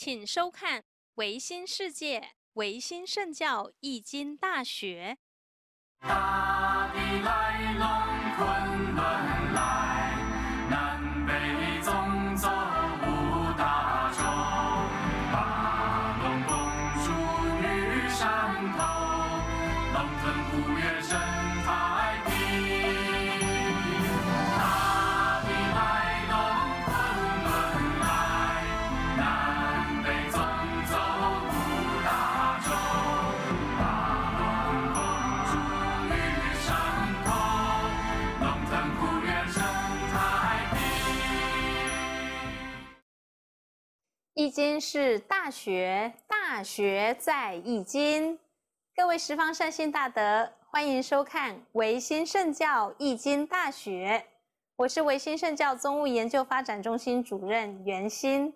请收看《维新世界·维新圣教·易经·大学》。易经是大学，大学在易经。各位十方善信大德，欢迎收看维新圣教易经大学。我是维新圣教宗务研究发展中心主任袁鑫。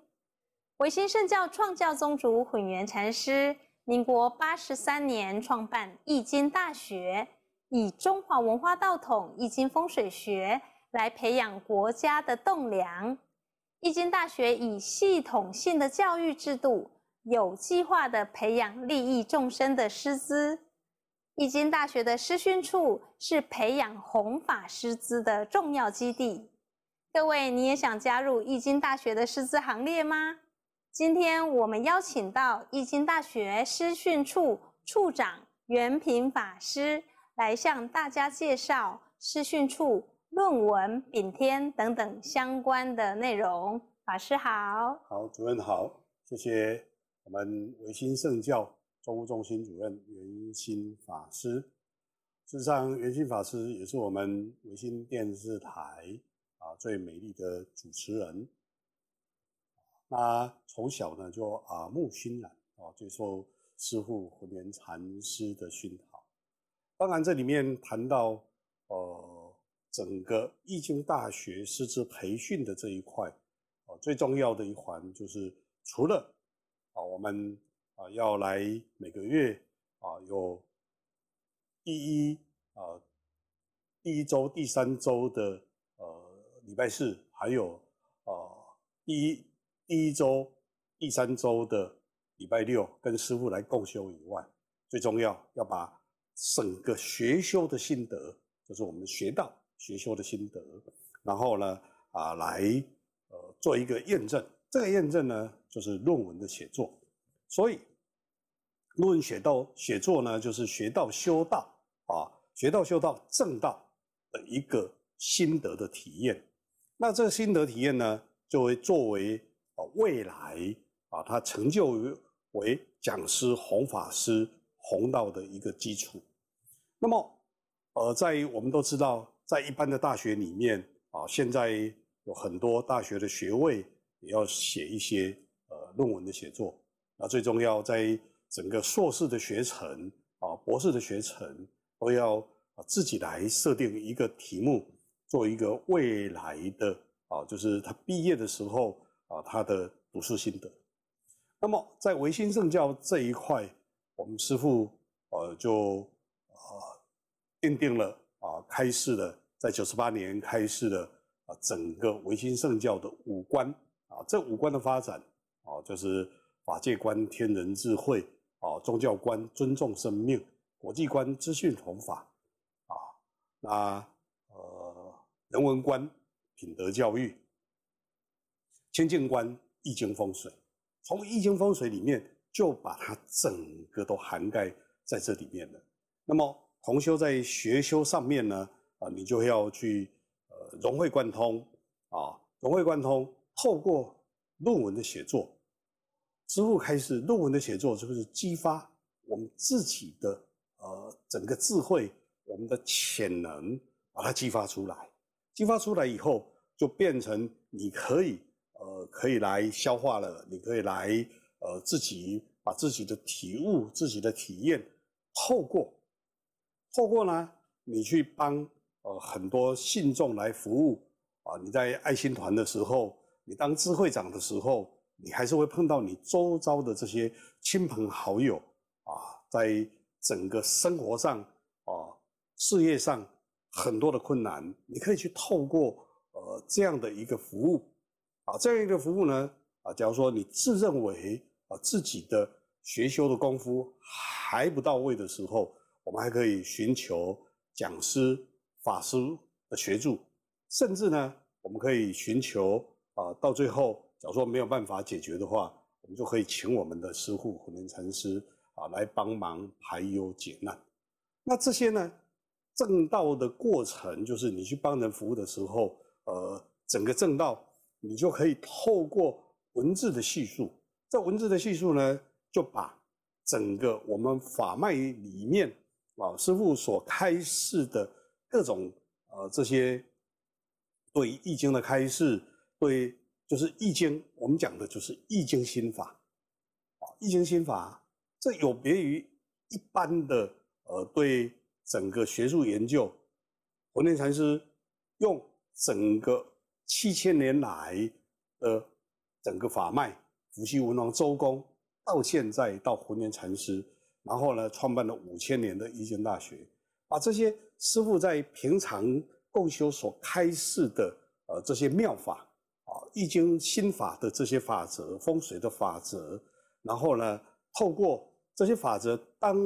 维新圣教创教宗主混元禅师，民国八十三年创办易经大学，以中华文化道统易经风水学来培养国家的栋梁。易经大学以系统性的教育制度，有计划地培养利益众生的师资。易经大学的师训处是培养弘法师资的重要基地。各位，你也想加入易经大学的师资行列吗？今天我们邀请到易经大学师训处处长袁平法师来向大家介绍师训处。论文、丙天等等相关的内容。法师好，好，主任好，谢谢我们维新圣教中务中心主任袁新法师。事实上，袁新法师也是我们维新电视台啊最美丽的主持人。那从小呢就耳目熏染啊，最受师父和莲禅师的熏陶。当然，这里面谈到呃。整个易经大学师资培训的这一块，啊，最重要的一环就是除了啊，我们啊要来每个月啊有第一啊第一周、第三周的呃礼拜四，还有啊第一第一周、第三周的礼拜六跟师傅来共修以外，最重要要把整个学修的心得，就是我们学到。学修的心得，然后呢，啊，来呃做一个验证。这个验证呢，就是论文的写作。所以，论文写到写作呢，就是学到修道啊，学到修道正道的一个心得的体验。那这个心得体验呢，就会作为啊未来啊他成就为讲师弘法师弘道的一个基础。那么，呃，在于我们都知道。在一般的大学里面啊，现在有很多大学的学位也要写一些呃论文的写作，那最重要在整个硕士的学程啊，博士的学程都要啊自己来设定一个题目，做一个未来的啊，就是他毕业的时候啊，他的读书心得。那么在维新政教这一块，我们师父呃就啊奠定了啊，开示了。在九十八年开始了啊，整个维新圣教的五观啊，这五观的发展啊，就是法界观、天人智慧啊、宗教观、尊重生命、国际观、资讯同法啊，那呃人文观、品德教育、清净观、易经风水，从易经风水里面就把它整个都涵盖在这里面了。那么同修在学修上面呢？啊，你就要去呃融会贯通啊，融会贯通。透过论文的写作，之后开始论文的写作，是不是激发我们自己的呃整个智慧，我们的潜能，把它激发出来？激发出来以后，就变成你可以呃可以来消化了，你可以来呃自己把自己的体悟、自己的体验，透过透过呢，你去帮。呃，很多信众来服务啊！你在爱心团的时候，你当支会长的时候，你还是会碰到你周遭的这些亲朋好友啊，在整个生活上啊、事业上很多的困难，你可以去透过呃这样的一个服务啊，这样一个服务呢啊，假如说你自认为啊自己的学修的功夫还不到位的时候，我们还可以寻求讲师。法师的协助，甚至呢，我们可以寻求啊，到最后，假如说没有办法解决的话，我们就可以请我们的师父慧明禅师啊来帮忙排忧解难。那这些呢，正道的过程，就是你去帮人服务的时候，呃，整个正道，你就可以透过文字的叙述，这文字的叙述呢，就把整个我们法脉里面啊，师父所开示的。各种呃，这些对《易经》的开示，对就是《易经》，我们讲的就是《易经》心法啊，《易经》心法，这有别于一般的呃，对整个学术研究。文天禅师用整个七千年来的整个法脉，伏羲、文王、周公，到现在到胡念禅师，然后呢，创办了五千年《的易经大学》，把这些。师父在平常共修所开示的，呃，这些妙法啊，《易经》心法的这些法则，风水的法则，然后呢，透过这些法则当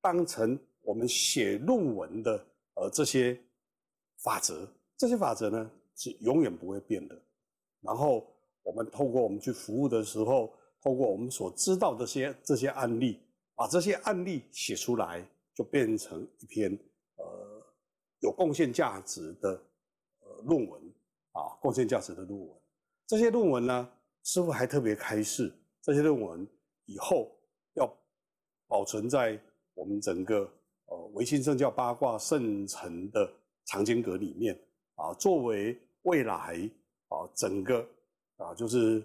当成我们写论文的，呃，这些法则，这些法则呢是永远不会变的。然后我们透过我们去服务的时候，透过我们所知道的些这些案例，把这些案例写出来，就变成一篇。有贡献价值的呃论文啊，贡献价值的论文，这些论文呢，师傅还特别开示，这些论文以后要保存在我们整个呃维新圣教八卦圣城的藏经阁里面啊，作为未来啊，整个啊，就是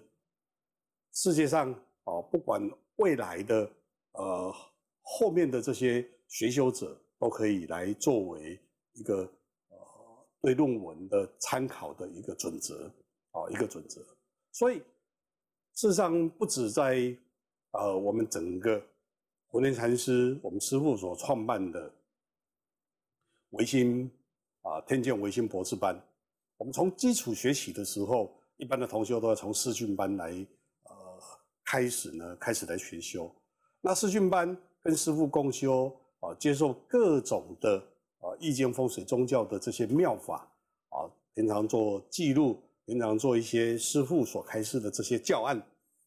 世界上啊，不管未来的呃后面的这些学修者都可以来作为。一个呃，对论文的参考的一个准则啊，一个准则。所以事实上，不止在呃，我们整个国天禅师，我们师傅所创办的维新啊，天剑维新博士班，我们从基础学习的时候，一般的同学都要从试训班来呃开始呢，开始来学修那试训班跟师傅共修啊，接受各种的。啊，易经风水宗教的这些妙法啊，平常做记录，平常做一些师傅所开示的这些教案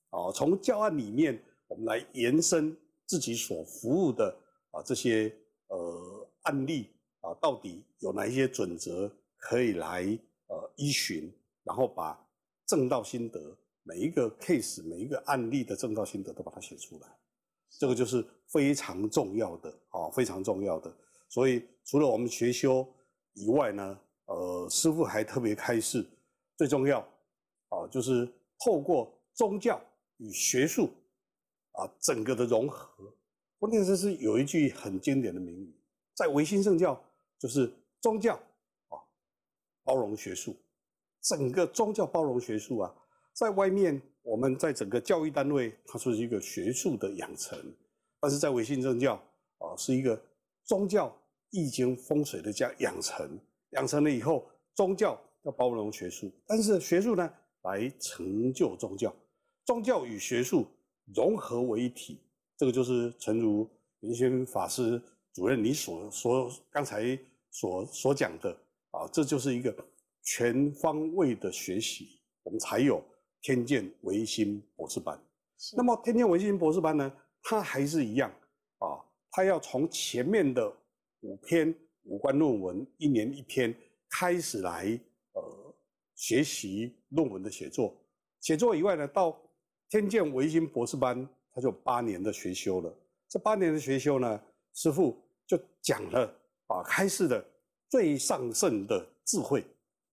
啊，从教案里面我们来延伸自己所服务的啊这些呃案例啊，到底有哪一些准则可以来呃依循，然后把正道心得每一个 case 每一个案例的正道心得都把它写出来，这个就是非常重要的啊，非常重要的。所以，除了我们学修以外呢，呃，师傅还特别开示，最重要，啊，就是透过宗教与学术，啊，整个的融合。关键是是有一句很经典的名语，在维新圣教，就是宗教啊，包容学术，整个宗教包容学术啊，在外面我们在整个教育单位，它是一个学术的养成，但是在维新圣教啊，是一个宗教。易经风水的这样养成，养成了以后，宗教要包容学术，但是学术呢来成就宗教，宗教与学术融合为一体，这个就是诚如云轩法师主任你所所刚才所所讲的啊，这就是一个全方位的学习，我们才有天剑维新博士班。那么天剑维新博士班呢，它还是一样啊，它要从前面的。五篇五官论文，一年一篇，开始来呃学习论文的写作。写作以外呢，到天剑维新博士班，他就八年的学修了。这八年的学修呢，师傅就讲了啊，开始的最上圣的智慧，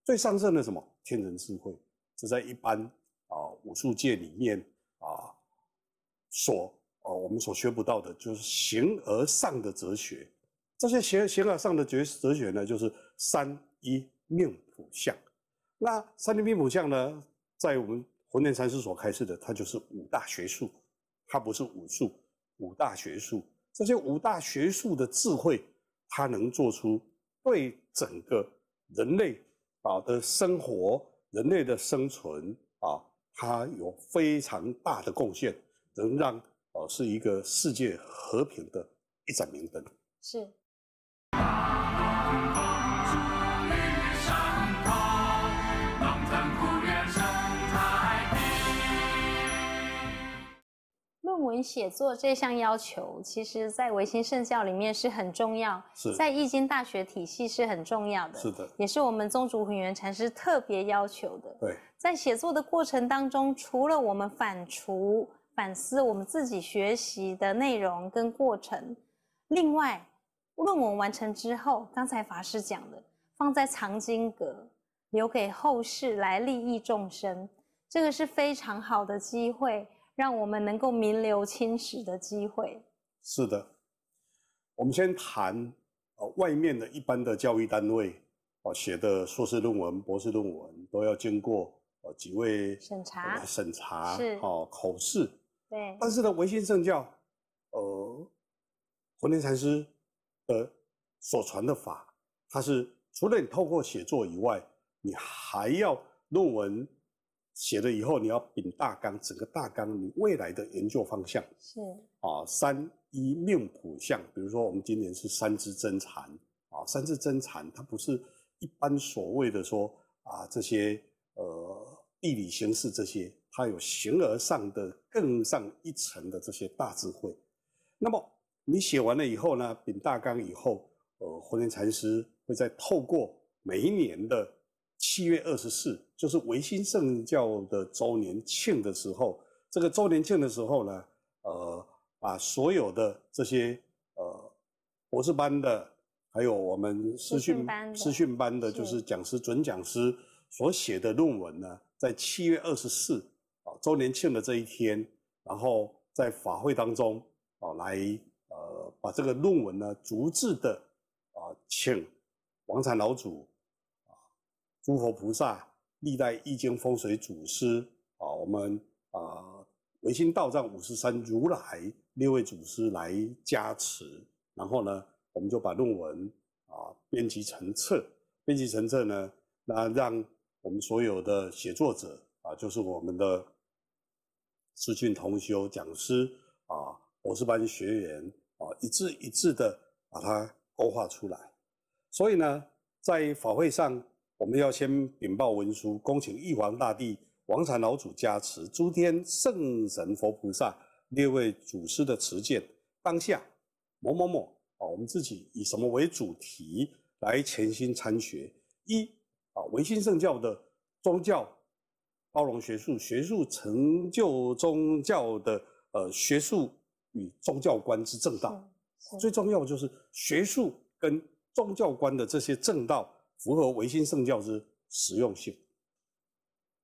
最上圣的什么？天人智慧，这在一般啊武术界里面啊所啊我们所学不到的，就是形而上的哲学。这些形形而上的哲哲学呢，就是三一命普相。那三一命普相呢，在我们魂念禅师所开示的，它就是五大学术。它不是武术，五大学术。这些五大学术的智慧，它能做出对整个人类啊的生活、人类的生存啊，它有非常大的贡献，能让啊是一个世界和平的一盏明灯。是。论文写作这项要求，其实在维新圣教里面是很重要，在易经大学体系是很重要的，是的，也是我们宗主弘元禅师特别要求的。对，在写作的过程当中，除了我们反刍、反思我们自己学习的内容跟过程，另外。论文完成之后，刚才法师讲的，放在藏经阁，留给后世来利益众生，这个是非常好的机会，让我们能够名留青史的机会。是的，我们先谈呃外面的一般的教育单位哦写的硕士论文、博士论文都要经过呃几位审查、审查是哦试。对。但是呢，唯新圣教，呃，弘田禅师。呃，所传的法，它是除了你透过写作以外，你还要论文写了以后，你要秉大纲，整个大纲你未来的研究方向是啊，三一命谱相，比如说我们今年是三支真禅啊，三支真禅它不是一般所谓的说啊这些呃地理形势这些，它有形而上的更上一层的这些大智慧，那么。你写完了以后呢？禀大纲以后，呃，活田禅师会在透过每一年的七月二十四，就是维新圣教的周年庆的时候，这个周年庆的时候呢，呃，把所有的这些呃博士班的，还有我们师训师训班的，就是讲师、准讲师所写的论文呢，在七月二十四啊周年庆的这一天，然后在法会当中啊来。把这个论文呢，逐字的啊，请王禅老祖啊、诸佛菩萨、历代易经风水祖师啊，我们啊维新道藏五十三如来六位祖师来加持。然后呢，我们就把论文啊编辑成册，编辑成册呢，那让我们所有的写作者啊，就是我们的师训同修、讲师啊、博士班学员。啊，一字一字的把它勾画出来。所以呢，在法会上，我们要先禀报文书，恭请玉皇大帝、王禅老祖加持，诸天圣神、佛菩萨、列位祖师的持戒。当下，某某某啊，我们自己以什么为主题来潜心参学？一啊，唯心圣教的宗教，包容学术，学术成就宗教的呃学术。与宗教观之正道，最重要就是学术跟宗教观的这些正道符合维新圣教之实用性。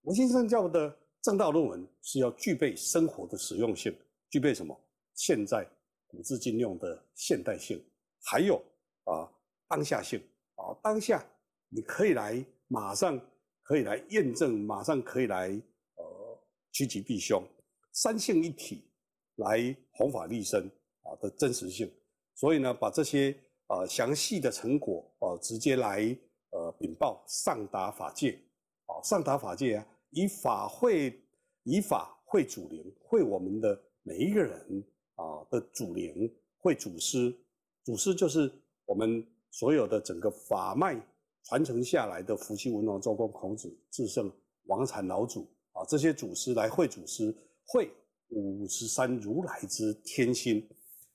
维新圣教的正道论文是要具备生活的实用性，具备什么？现在古至今用的现代性，还有啊当下性啊当下你可以来，马上可以来验证，马上可以来呃趋吉避凶，三性一体来。弘法立身啊的真实性，所以呢，把这些呃详细的成果啊，直接来呃禀报上达法界啊，上达法界啊，以法会，以法会祖灵，会我们的每一个人啊的祖灵，会祖师，祖师就是我们所有的整个法脉传承下来的伏羲、文王、周公、孔子、至圣、王禅老祖啊，这些祖师来会祖师会。五十三如来之天心，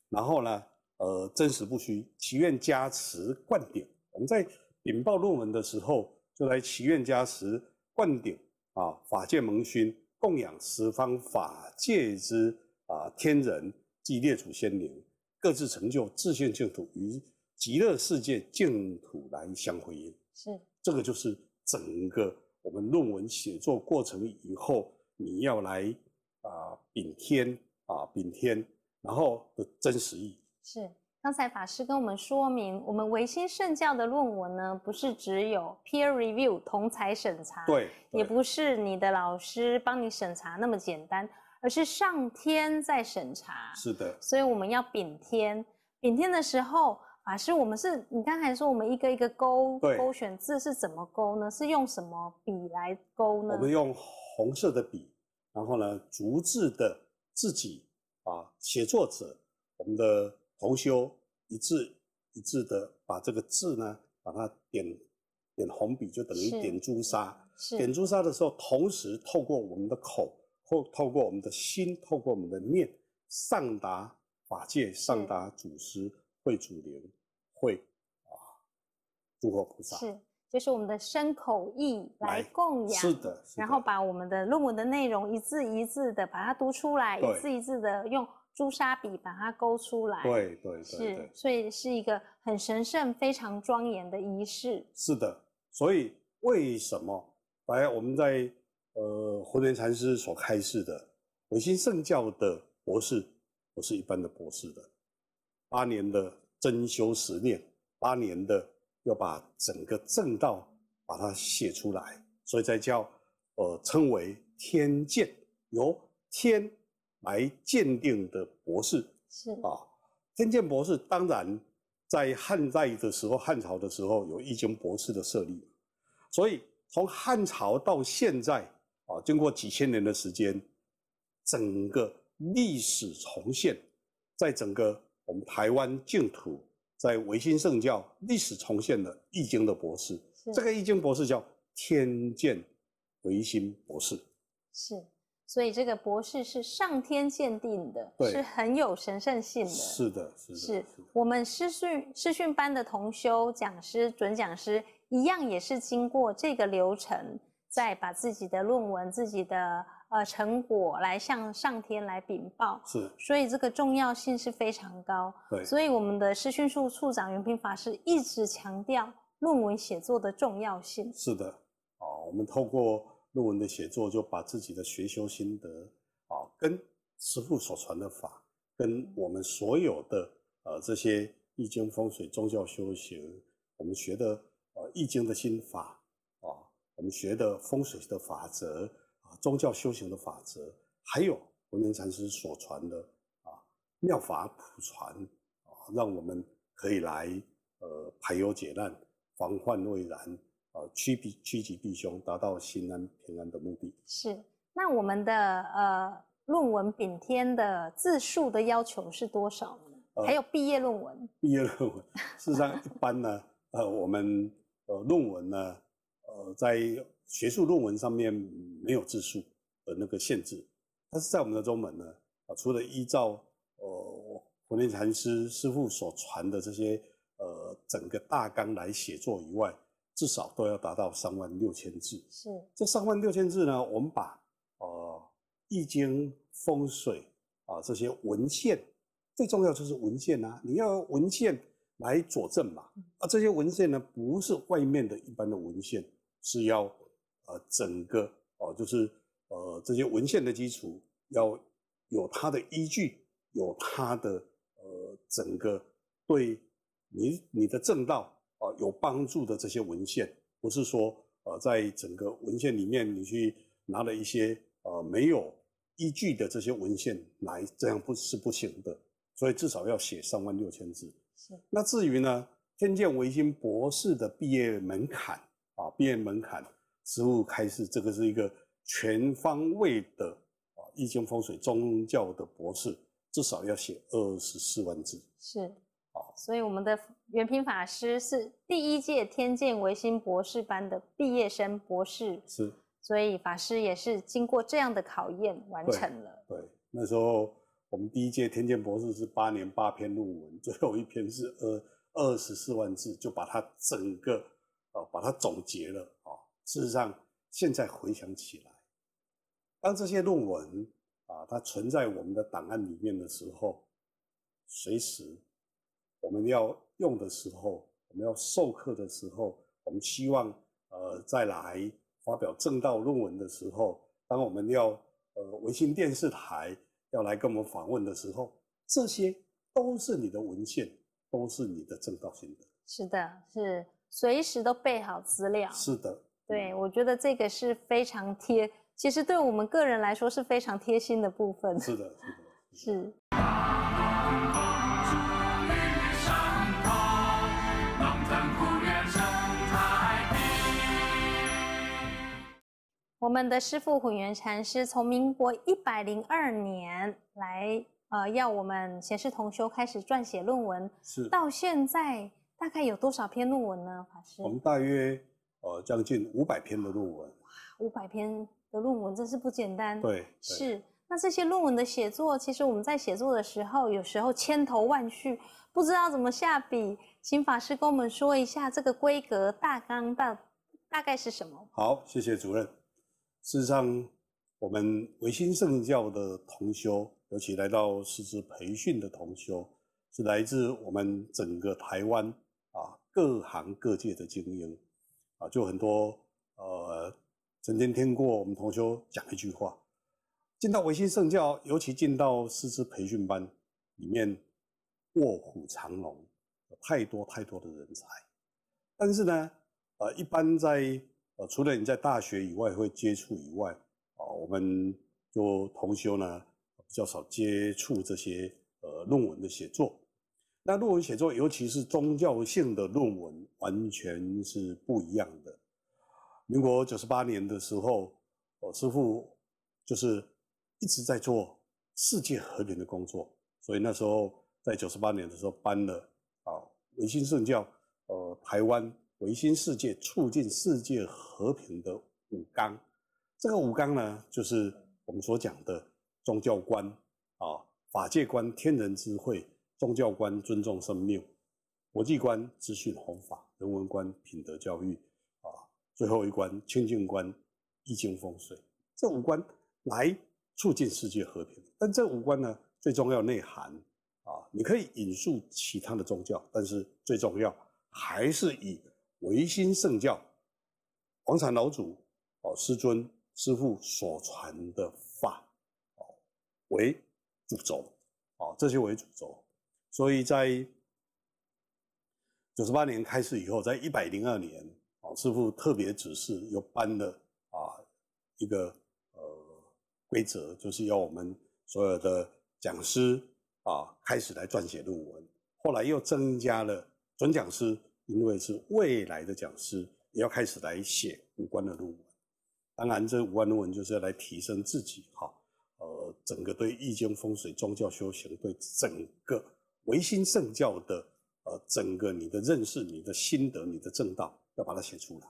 然后呢，呃，真实不虚，祈愿加持灌顶。我们在禀报论文的时候，就来祈愿加持灌顶啊，法界蒙熏，供养十方法界之啊天人及列祖先灵，各自成就自现净土与极乐世界净土来相回应。是这个，就是整个我们论文写作过程以后，你要来。啊，丙天啊，丙天，然后的真实意是刚才法师跟我们说明，我们维新圣教的论文呢，不是只有 peer review 同才审查，对，也不是你的老师帮你审查那么简单，而是上天在审查，是的，所以我们要禀天，禀天的时候，法师，我们是你刚才说我们一个一个勾勾选字是怎么勾呢？是用什么笔来勾呢？我们用红色的笔。然后呢，逐字的自己啊，写作者，我们的同修一字一字的把这个字呢，把它点点红笔，就等于点朱砂。点朱砂的时候，同时透过我们的口，或透过我们的心，透过我们的念，上达法界，上达祖师会主流会啊，诸佛菩萨是。就是我们的身口意来供养，是的。然后把我们的论文的内容一字一字的把它读出来，一字一字的用朱砂笔把它勾出来。对对对是，所以是一个很神圣、非常庄严的仪式。是的，所以为什么来？我们在呃，弘一禅师所开示的维新圣教的博士，不是一般的博士的，八年的真修实念，八年的。要把整个正道把它写出来，所以才叫呃称为天鉴，由天来鉴定的博士是啊，天鉴博士当然在汉代的时候，汉朝的时候有易经博士的设立，所以从汉朝到现在啊，经过几千年的时间，整个历史重现在整个我们台湾净土。在维新圣教历史重现的《易经》的博士，这个《易经》博士叫天鉴维新博士，是。所以这个博士是上天鉴定的，是很有神圣性的。是的，是的。是我们师训师训班的同修讲师、准讲师，一样也是经过这个流程，在把自己的论文、自己的。呃，成果来向上天来禀报，是，所以这个重要性是非常高。对，所以我们的师训处处长袁平法师一直强调论文写作的重要性。是的，啊，我们透过论文的写作，就把自己的学修心得啊，跟师父所传的法，跟我们所有的呃这些易经风水宗教修行，我们学的呃易经的心法啊，我们学的风水的法则。宗教修行的法则，还有文明禅师所传的啊妙法普传啊，让我们可以来呃排忧解难、防患未然啊趋避趋吉避凶，达到心安平安的目的。是，那我们的呃论文每天的字数的要求是多少呢？还有毕业论文？毕业论文，事实上一般呢，呃，我们呃论文呢，呃在。学术论文上面没有字数的那个限制，但是在我们的中文呢，啊，除了依照呃佛念禅师师傅所传的这些呃整个大纲来写作以外，至少都要达到三万六千字。是，这三万六千字呢，我们把呃《易经》《风水》啊这些文献，最重要就是文献啊，你要文献来佐证嘛。啊，这些文献呢，不是外面的一般的文献，是要呃，整个哦，就是呃，这些文献的基础要有它的依据，有它的呃，整个对你你的正道啊有帮助的这些文献，不是说呃，在整个文献里面你去拿了一些呃没有依据的这些文献来，这样不是不行的。所以至少要写三万六千字。是那至于呢，天健维新博士的毕业门槛啊，毕业门槛。植物开始，这个是一个全方位的啊，易经风水宗教的博士，至少要写二十四万字。是啊，所以我们的元平法师是第一届天剑维新博士班的毕业生，博士是，所以法师也是经过这样的考验完成了。对，那时候我们第一届天剑博士是八年八篇论文，最后一篇是二二十四万字，就把它整个呃把它总结了啊。事实上，现在回想起来，当这些论文啊，它存在我们的档案里面的时候，随时我们要用的时候，我们要授课的时候，我们希望呃再来发表正道论文的时候，当我们要呃卫星电视台要来跟我们访问的时候，这些都是你的文献，都是你的正道心得。是的，是随时都备好资料。是的。对，我觉得这个是非常贴，其实对我们个人来说是非常贴心的部分。是的，是的，是。我们的师父混元禅师从民国一百零二年来，呃，要我们贤士同修开始撰写论文，是到现在大概有多少篇论文呢？法师？我们大约。呃，将近五百篇的论文，五百篇的论文真是不简单。对，是。那这些论文的写作，其实我们在写作的时候，有时候千头万绪，不知道怎么下笔。请法师跟我们说一下这个规格、大纲大大概是什么？好，谢谢主任。事实上，我们维新圣教的同修，尤其来到师资培训的同修，是来自我们整个台湾啊，各行各界的精英。啊，就很多呃，曾经听过我们同修讲一句话，进到维新圣教，尤其进到师资培训班里面，卧虎藏龙，太多太多的人才。但是呢，呃，一般在呃，除了你在大学以外会接触以外，啊，我们做同修呢，比较少接触这些呃论文的写作。那论文写作，尤其是宗教性的论文，完全是不一样的。民国九十八年的时候，我师父就是一直在做世界和平的工作，所以那时候在九十八年的时候，颁了啊维新圣教呃台湾维新世界促进世界和平的五纲。这个五纲呢，就是我们所讲的宗教观啊、法界观、天人智慧。宗教观尊重生命，国际观资讯弘法，人文观品德教育，啊，最后一关清净观，易经风水，这五关来促进世界和平。但这五关呢，最重要内涵啊，你可以引述其他的宗教，但是最重要还是以唯心圣教、黄禅老祖哦师尊师父所传的法哦为主轴，啊，这些为主轴。所以在九十八年开始以后，在一百零二年，老师傅特别指示又颁了啊一个呃规则，就是要我们所有的讲师啊开始来撰写论文。后来又增加了准讲师，因为是未来的讲师，也要开始来写五官的论文。当然，这五官论文就是要来提升自己哈，呃，整个对易经风水宗教修行，对整个。唯心正教的，呃，整个你的认识、你的心得、你的正道，要把它写出来。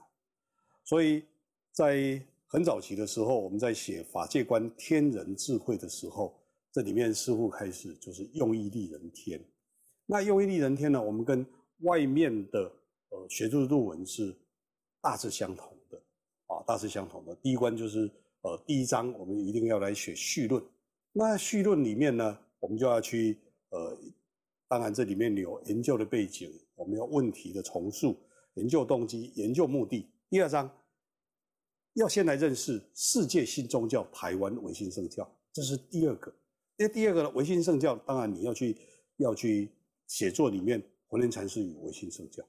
所以，在很早期的时候，我们在写《法界观天人智慧》的时候，这里面似乎开始就是用意利人天。那用意利人天呢？我们跟外面的呃学术论文是大致相同的啊，大致相同的。第一关就是呃，第一章我们一定要来写序论。那序论里面呢，我们就要去呃。当然，这里面有研究的背景，我们要问题的重塑、研究动机、研究目的。第二章要先来认识世界新宗教——台湾维新圣教，这是第二个。那第二个呢？维新圣教，当然你要去要去写作里面，红莲禅师与维新圣教。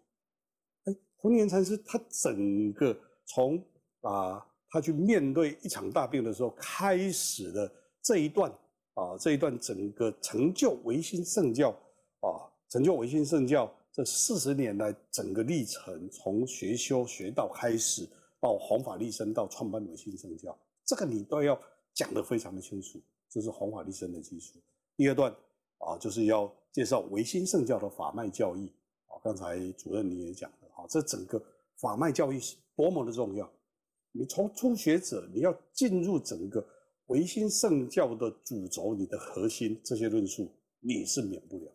哎，红莲禅师他整个从啊，他去面对一场大病的时候开始的这一段啊，这一段整个成就维新圣教。啊，成就唯心圣教这四十年来整个历程，从学修学道开始，到弘法立身，到创办唯心圣教，这个你都要讲得非常的清楚，这是弘法立身的基础。第二段啊，就是要介绍唯心圣教的法脉教义啊。刚才主任你也讲了，啊，这整个法脉教义是多么的重要。你从初学者，你要进入整个唯心圣教的主轴、你的核心这些论述，你是免不了。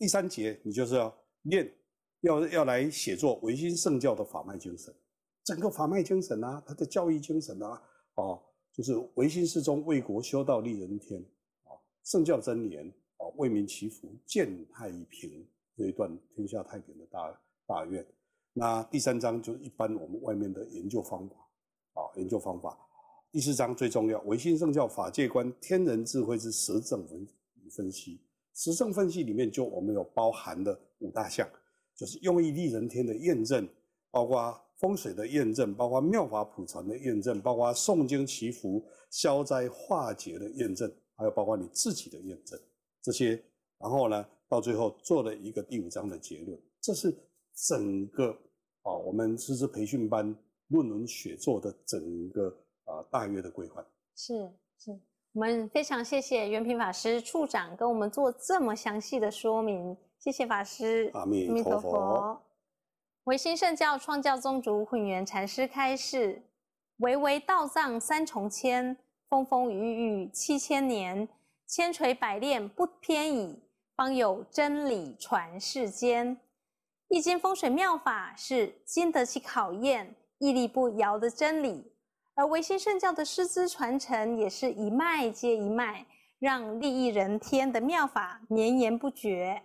第三节，你就是要练，要要来写作维新圣教的法脉精神，整个法脉精神啊，它的教义精神啊，啊，就是维新是中为国修道利人天啊，圣教真言啊，为民祈福建太平，这一段天下太平的大大愿。那第三章就是一般我们外面的研究方法啊，研究方法。第四章最重要，维新圣教法界观天人智慧之实证文分析。实证分析里面就我们有包含的五大项，就是用意利人天的验证，包括风水的验证，包括妙法普传的验证，包括诵经祈福消灾化解的验证，还有包括你自己的验证这些。然后呢，到最后做了一个第五章的结论。这是整个啊，我们师资培训班论文写作的整个啊大约的规划。是是。我们非常谢谢元平法师处长跟我们做这么详细的说明，谢谢法师。阿弥陀佛。唯心圣教创教宗主混元禅师开示：唯唯道藏三重千，风风雨雨七千年，千锤百炼不偏倚，方有真理传世间。易经风水妙法是经得起考验、屹立不摇的真理。而维新圣教的师资传承也是一脉接一脉，让利益人天的妙法绵延不绝。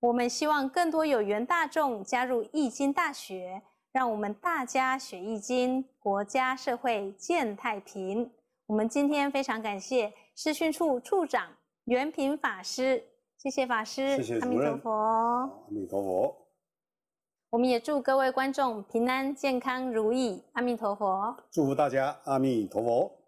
我们希望更多有缘大众加入易经大学，让我们大家学易经，国家社会建太平。我们今天非常感谢师训处处长袁平法师，谢谢法师，阿弥陀佛，阿弥陀佛。我们也祝各位观众平安、健康、如意。阿弥陀佛，祝福大家！阿弥陀佛。